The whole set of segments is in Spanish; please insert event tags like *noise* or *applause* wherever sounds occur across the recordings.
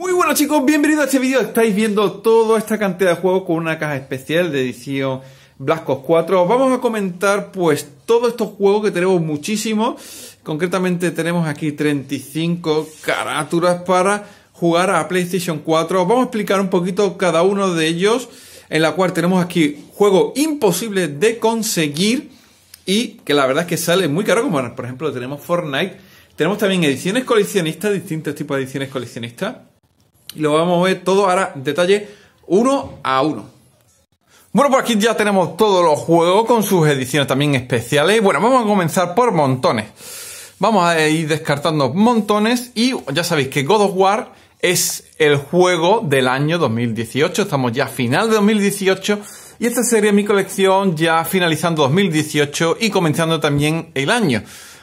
Muy bueno chicos, bienvenidos a este vídeo. Estáis viendo toda esta cantidad de juegos con una caja especial de edición Blasco 4. vamos a comentar pues todos estos juegos que tenemos muchísimos. Concretamente tenemos aquí 35 carátulas para jugar a PlayStation 4. vamos a explicar un poquito cada uno de ellos. En la cual tenemos aquí juego imposible de conseguir y que la verdad es que sale muy caro. Como por ejemplo tenemos Fortnite. Tenemos también ediciones coleccionistas, distintos tipos de ediciones coleccionistas y lo vamos a ver todo ahora en detalle uno a uno. Bueno, por aquí ya tenemos todos los juegos con sus ediciones también especiales. Bueno, vamos a comenzar por montones. Vamos a ir descartando montones y ya sabéis que God of War es el juego del año 2018. Estamos ya a final de 2018 y esta sería mi colección ya finalizando 2018 y comenzando también el año.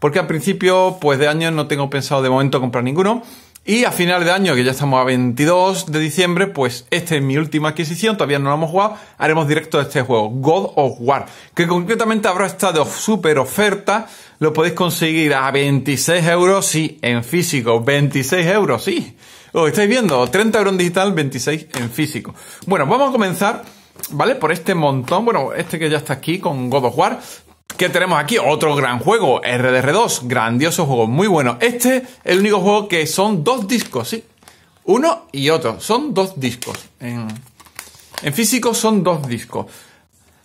Porque al principio pues de año no tengo pensado de momento comprar ninguno. Y a final de año, que ya estamos a 22 de diciembre, pues esta es mi última adquisición, todavía no lo hemos jugado, haremos directo de este juego, God of War, que concretamente habrá estado súper oferta, lo podéis conseguir a 26 euros, sí, en físico, 26 euros, sí. os estáis viendo, 30 euros en digital, 26 en físico. Bueno, vamos a comenzar ¿vale? Por este montón, bueno, este que ya está aquí con God of War, tenemos aquí? Otro gran juego, RDR2, grandioso juego, muy bueno. Este es el único juego que son dos discos, ¿sí? Uno y otro, son dos discos. En, físico son dos discos.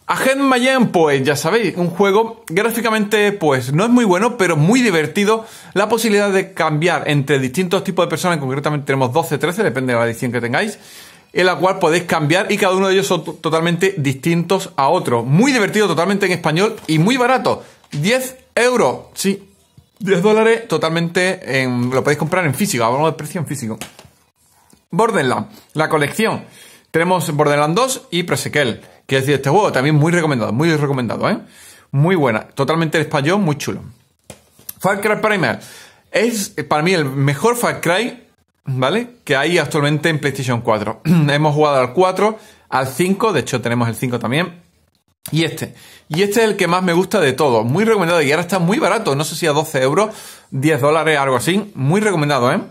Agent Mayen, pues ya sabéis, un juego gráficamente pues no es muy bueno, pero muy divertido. La posibilidad de cambiar entre distintos tipos de personas, concretamente tenemos 12, 13, depende de la edición que tengáis en la cual podéis cambiar y cada uno de ellos son totalmente distintos a otros. Muy divertido, totalmente en español y muy barato. 10 euros, sí. 10 dólares totalmente en, lo podéis comprar en físico, hablamos de precio en físico. Borderland, la colección. Tenemos Borderland 2 y Presequel, que es de este juego también muy recomendado, muy recomendado, ¿eh? Muy buena, totalmente en español, muy chulo. Far Cry Primer es eh, para mí el mejor Far Cry ¿vale? Que hay actualmente en PlayStation 4. *clears throat* Hemos jugado al 4, al 5, de hecho tenemos el 5 también. Y este. Y este es el que más me gusta de todos. Muy recomendado. Y ahora está muy barato. No sé si a 12 euros, 10 dólares, algo así. Muy recomendado, ¿eh?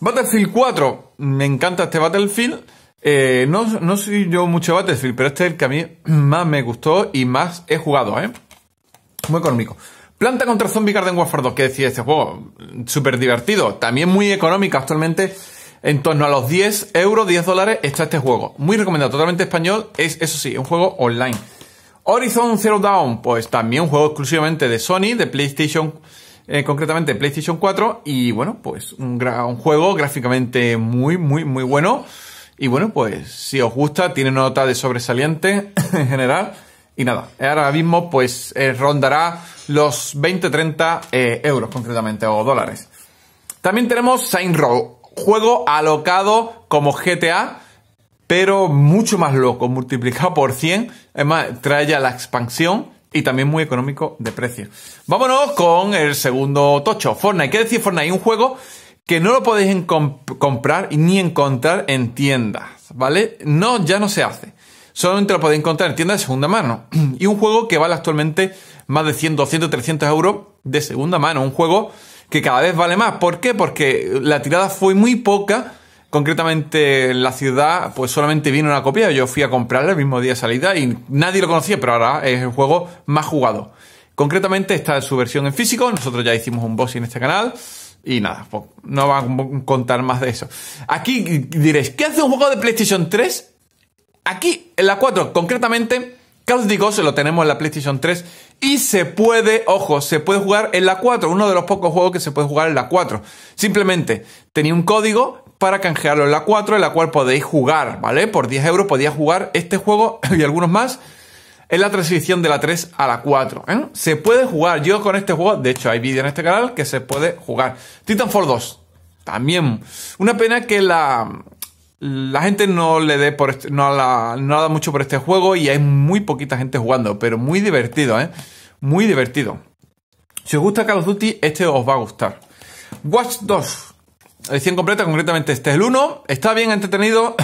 Battlefield 4. Me encanta este Battlefield. Eh, no, no soy yo mucho Battlefield, pero este es el que a mí más me gustó y más he jugado, ¿eh? Muy económico. Planta contra Zombie Garden Warfare 2, que decía este juego, súper divertido, también muy económico actualmente. En torno a los 10 euros, 10 dólares está este juego. Muy recomendado, totalmente español. Es, eso sí, un juego online. Horizon Zero Dawn, pues también un juego exclusivamente de Sony, de PlayStation, eh, concretamente PlayStation 4. Y bueno, pues un, un juego gráficamente muy, muy, muy bueno. Y bueno, pues si os gusta, tiene nota de sobresaliente *laughs* en general. Y nada, ahora mismo pues eh, rondará los 20-30 eh, euros concretamente, o dólares. También tenemos Saint Row, juego alocado como GTA, pero mucho más loco, multiplicado por 100. Además, trae ya la expansión y también muy económico de precio. Vámonos con el segundo tocho, Fortnite. ¿Qué decir Fortnite? Un juego que no lo podéis comprar ni encontrar en tiendas, ¿vale? No, ya no se hace solamente lo podéis encontrar en tiendas de segunda mano. *clears throat* Y un juego que vale actualmente más de 100, 200, 300 euros de segunda mano. Un juego que cada vez vale más. ¿Por qué? Porque la tirada fue muy poca. Concretamente la ciudad, pues solamente vino una copia. Yo fui a comprarla el mismo día de salida y nadie lo conocía, pero ahora es el juego más jugado. Concretamente está su versión en físico. Nosotros ya hicimos un boss en este canal. Y nada, pues, no va a contar más de eso. Aquí diréis, ¿qué hace un juego de PlayStation 3 Aquí, en la 4, concretamente, Call of Duty se lo tenemos en la PlayStation 3 y se puede, ojo, se puede jugar en la 4, uno de los pocos juegos que se puede jugar en la 4. Simplemente tenía un código para canjearlo en la 4, en la cual podéis jugar, ¿vale? Por 10 euros podía jugar este juego *laughs* y algunos más en la transición de la 3 a la 4. ¿eh? Se puede jugar, yo con este juego, de hecho hay vídeo en este canal que se puede jugar. Titanfall 2, también. Una pena que la la gente no le dé por este, da mucho por este juego y hay muy poquita gente jugando, pero muy divertido, ¿eh? Muy divertido. Si os gusta Call of Duty, este os va a gustar. Watch 2. Edición completa, concretamente este es el 1. Está bien entretenido.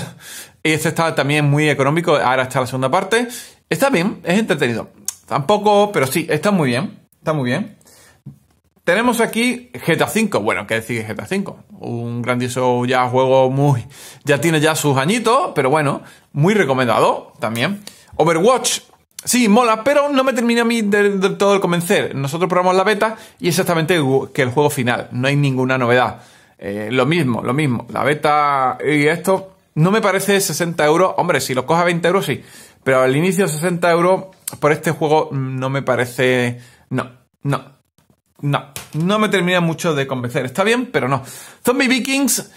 Y *coughs* este está también muy económico. Ahora está la segunda parte. Está bien, es entretenido. Tampoco, pero sí, está muy bien. Está muy bien. Tenemos aquí GTA V, bueno, ¿qué decir GTA V? Un grandioso ya juego muy... ya tiene ya sus añitos, pero bueno, muy recomendado también. Overwatch, sí, mola, pero no me termina a mí del, todo el convencer. Nosotros probamos la beta y exactamente que el juego final, no hay ninguna novedad. Eh, lo mismo, lo mismo, la beta y esto no me parece 60 euros, hombre, si lo coja 20 euros sí, pero al inicio 60 euros por este juego no me parece... no, no, no, no me termina mucho de convencer. Está bien, pero no. Zombie Vikings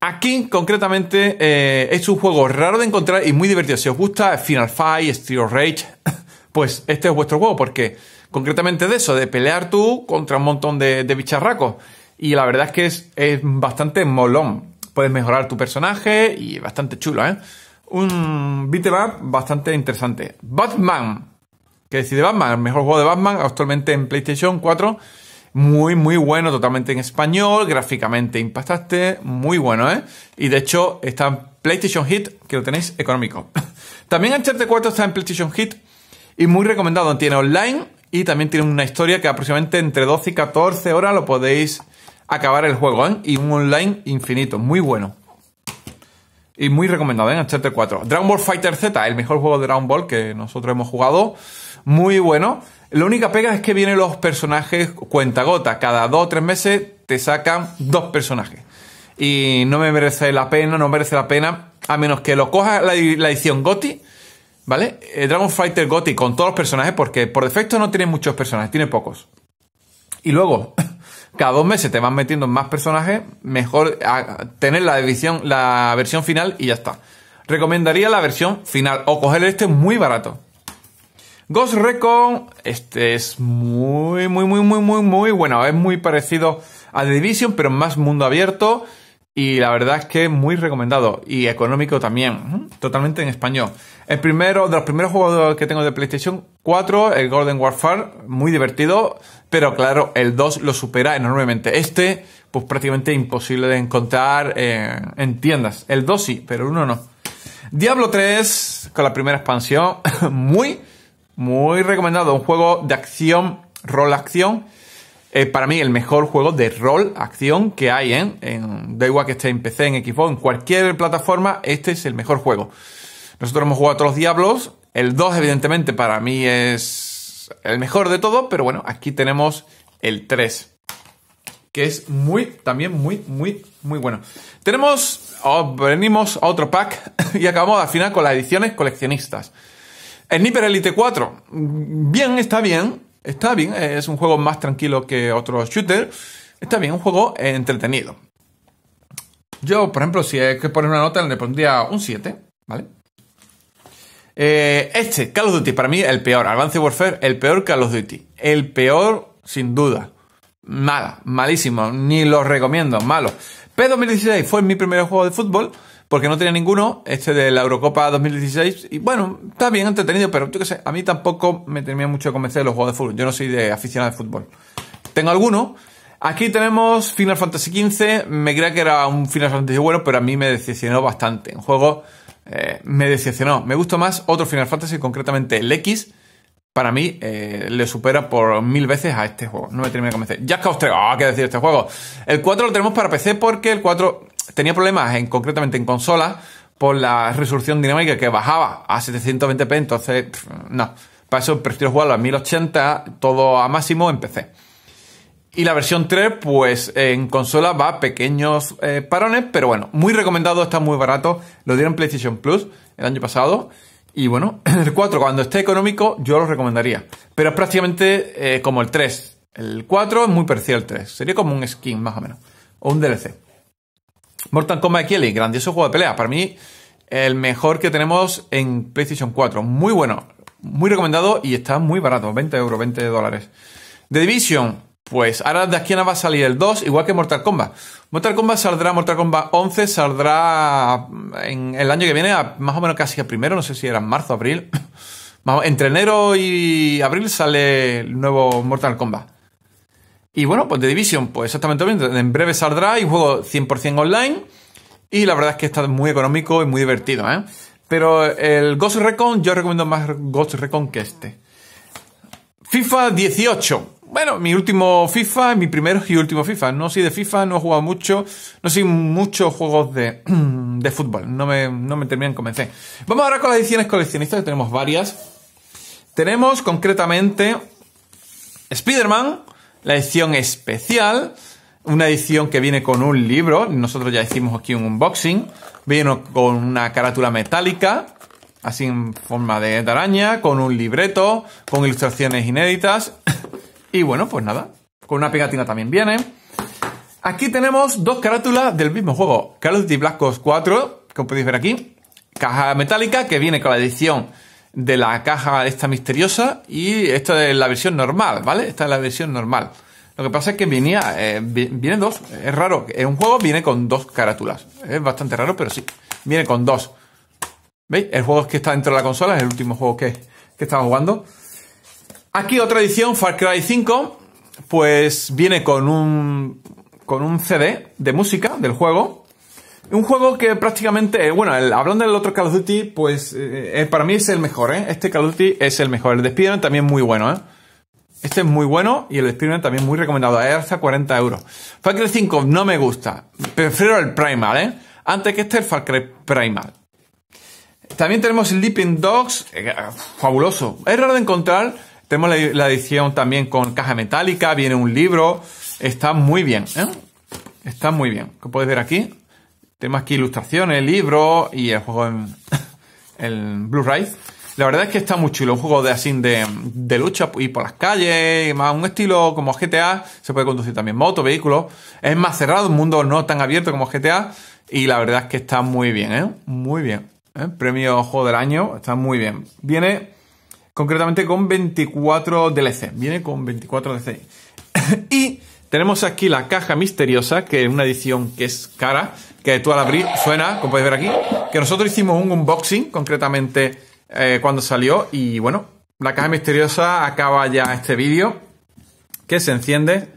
Aquí, concretamente, eh, es un juego raro de encontrar y muy divertido. Si os gusta Final Fight, Steel Rage, *laughs* pues este es vuestro juego, porque concretamente de eso, de pelear tú contra un montón de, bicharracos. Y la verdad es que es, bastante molón. Puedes mejorar tu personaje y bastante chulo, ¿eh? Un beat'em bastante interesante. Batman que decir de Batman, el mejor juego de Batman actualmente en PlayStation 4. Muy, muy bueno, totalmente en español, gráficamente impactaste. muy bueno, ¿eh? Y de hecho está en PlayStation Hit, que lo tenéis económico. *laughs* también Uncharted 4 está en PlayStation Hit y muy recomendado. Tiene online y también tiene una historia que aproximadamente entre 12 y 14 horas lo podéis acabar el juego, ¿eh? Y un online infinito, muy bueno. Y muy recomendado, ¿eh? Uncharted 4. Dragon Ball Fighter Z, el mejor juego de Dragon Ball que nosotros hemos jugado muy bueno. La única pega es que vienen los personajes cuenta gota Cada dos o tres meses te sacan dos personajes. Y no me merece la pena, no merece la pena, a menos que lo coja la, edición GOTI, ¿vale? Eh, Dragon Fighter GOTI con todos los personajes, porque por defecto no tiene muchos personajes, tiene pocos. Y luego, *laughs* cada dos meses te van metiendo más personajes, mejor tener la, edición, la versión final y ya está. Recomendaría la versión final o coger este muy barato. Ghost Recon, este es muy, muy, muy, muy, muy, muy bueno. Es muy parecido a The Division, pero más mundo abierto. Y la verdad es que es muy recomendado. Y económico también. Totalmente en español. El primero, de los primeros juegos que tengo de PlayStation 4, el Golden Warfare, muy divertido. Pero claro, el 2 lo supera enormemente. Este, pues prácticamente imposible de encontrar en tiendas. El 2 sí, pero el 1 no. Diablo 3, con la primera expansión, *laughs* muy muy recomendado. Un juego de acción, rol-acción. Eh, para mí, el mejor juego de rol-acción que hay ¿eh? en. Da igual que esté en PC, en Xbox, en cualquier plataforma, este es el mejor juego. Nosotros hemos jugado a todos los Diablos. El 2, evidentemente, para mí es el mejor de todo, pero bueno, aquí tenemos el 3 que es muy, también muy, muy, muy bueno. Tenemos, oh, venimos a otro pack *laughs* y acabamos al final con las ediciones coleccionistas. El Sniper Elite 4, bien, está bien, está bien, es un juego más tranquilo que otros shooters, está bien, un juego entretenido. Yo, por ejemplo, si es que poner una nota, le pondría un 7, ¿vale? Eh, este, Call of Duty, para mí el peor, Advanced Warfare, el peor Call of Duty, el peor sin duda. Mala, malísimo, ni lo recomiendo, malo. P2016 fue mi primer juego de fútbol porque no tenía ninguno, este de la Eurocopa 2016, y bueno, está bien entretenido, pero yo qué sé, a mí tampoco me tenía mucho que convencer de los juegos de fútbol, yo no soy de aficionado de fútbol. Tengo alguno. Aquí tenemos Final Fantasy XV. Me creía que era un Final Fantasy bueno, pero a mí me decepcionó bastante. En juego eh, me decepcionó. Me gustó más otro Final Fantasy, concretamente el X. Para mí eh, le supera por mil veces a este juego. No me termina de convencer. ¡Ya os ¡ah! ¿Qué decir este juego? El 4 lo tenemos para PC porque el 4 tenía problemas en, concretamente en consola, por la resolución dinámica que bajaba a 720p, entonces no. Para eso prefiero jugarlo a 1080, todo a máximo en PC. Y la versión 3, pues en consola va a pequeños eh, parones, pero bueno, muy recomendado, está muy barato. Lo dieron PlayStation Plus el año pasado. Y bueno, *clears throat* el 4, cuando esté económico, yo lo recomendaría. Pero es prácticamente eh, como el 3. El 4 es muy parecido al 3. Sería como un skin, más o menos. O un DLC. Mortal Kombat Kelly, grandioso juego de pelea. Para mí, el mejor que tenemos en PlayStation 4. Muy bueno, muy recomendado y está muy barato, 20 euros, 20 dólares. The Division, pues ahora de aquí va a salir el 2, igual que Mortal Kombat. Mortal Kombat saldrá, Mortal Kombat 11 saldrá mm, en el año que viene, más o menos casi a primero, no sé si era en marzo, abril. *coughs* Entre enero y abril sale el nuevo Mortal Kombat. Y bueno, pues The Division, pues exactamente lo mismo. En breve saldrá y juego 100% online. Y la verdad es que está muy económico y muy divertido, ¿eh? Pero el Ghost Recon, yo recomiendo más Ghost Recon que este. FIFA 18. Bueno, mi último FIFA, mi primer y último FIFA. No soy de FIFA, no he jugado mucho, no soy muchos juegos de, *clears throat* de fútbol. No me, no me terminan convencer. Vamos ahora con las ediciones coleccionistas, que tenemos varias. Tenemos concretamente Spider-Man, la edición especial, una edición que viene con un libro, nosotros ya hicimos aquí un unboxing, viene con una carátula metálica, así en forma de araña, con un libreto, con ilustraciones inéditas, *laughs* y bueno, pues nada, con una pegatina también viene. Aquí tenemos dos carátulas del mismo juego, Call of Duty Black Ops 4, como podéis ver aquí, caja metálica que viene con la edición de la caja esta misteriosa y esta es la versión normal, ¿vale? Esta es la versión normal. Lo que pasa es que venía, eh, vienen dos, es raro, es un juego viene con dos carátulas, es bastante raro, pero sí, viene con dos. ¿Veis? El juego que está dentro de la consola es el último juego que, que estamos jugando. Aquí otra edición, Far Cry 5, pues viene con un, con un CD de música del juego, un juego que prácticamente, eh, bueno, hablando del otro Call of Duty, pues eh, eh, para mí es el mejor, ¿eh? Este Call of Duty es el mejor. El de también es también muy bueno, ¿eh? Este es muy bueno y el de Spider-Man también muy recomendado. Es hasta 40 euros. Far Cry 5 no me gusta. Prefiero el Primal, ¿eh? Antes que este, el Far Cry Primal. También tenemos Sleeping Dogs, fabuloso. Es raro de encontrar. Tenemos la, la, edición también con caja metálica, viene un libro. Está muy bien, ¿eh? Está muy bien. Como podéis ver aquí, tenemos aquí ilustraciones, libros y el juego en, Blue *laughs* Blu-ray. La verdad es que está muy chulo, un juego de así de, lucha y por las calles, más un estilo como GTA, se puede conducir también moto, vehículo. Es más cerrado, un mundo no tan abierto como GTA, y la verdad es que está muy bien, ¿eh? Muy bien. ¿eh? Premio Juego del Año, está muy bien. Viene concretamente con 24 DLC, viene con 24 DLC. Tenemos aquí la caja misteriosa, que es una edición que es cara, que tú al abrir suena, como podéis ver aquí, que nosotros hicimos un unboxing concretamente eh, cuando salió y bueno, la caja misteriosa acaba ya este vídeo, que se enciende.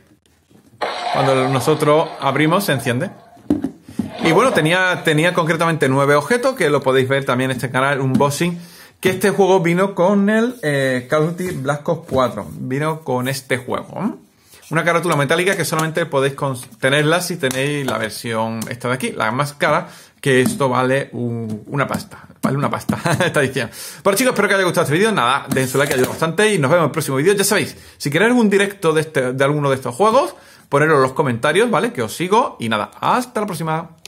Cuando nosotros abrimos, se enciende. Y bueno, tenía, tenía concretamente nueve objetos, que lo podéis ver también en este canal, unboxing que este juego vino con el eh, Call of Duty Black Ops 4. Vino con este juego. Una carátula metálica que solamente podéis tenerla si tenéis la versión esta de aquí, la más cara, que esto vale una pasta. Vale una pasta, *laughs* está diciendo. Bueno chicos, espero que os haya gustado este vídeo. Nada, den su like, ayuda bastante y nos vemos en el próximo vídeo. Ya sabéis, si queréis algún directo de, este, de alguno de estos juegos, ponedlo en los comentarios, ¿vale? Que os sigo y nada, hasta la próxima.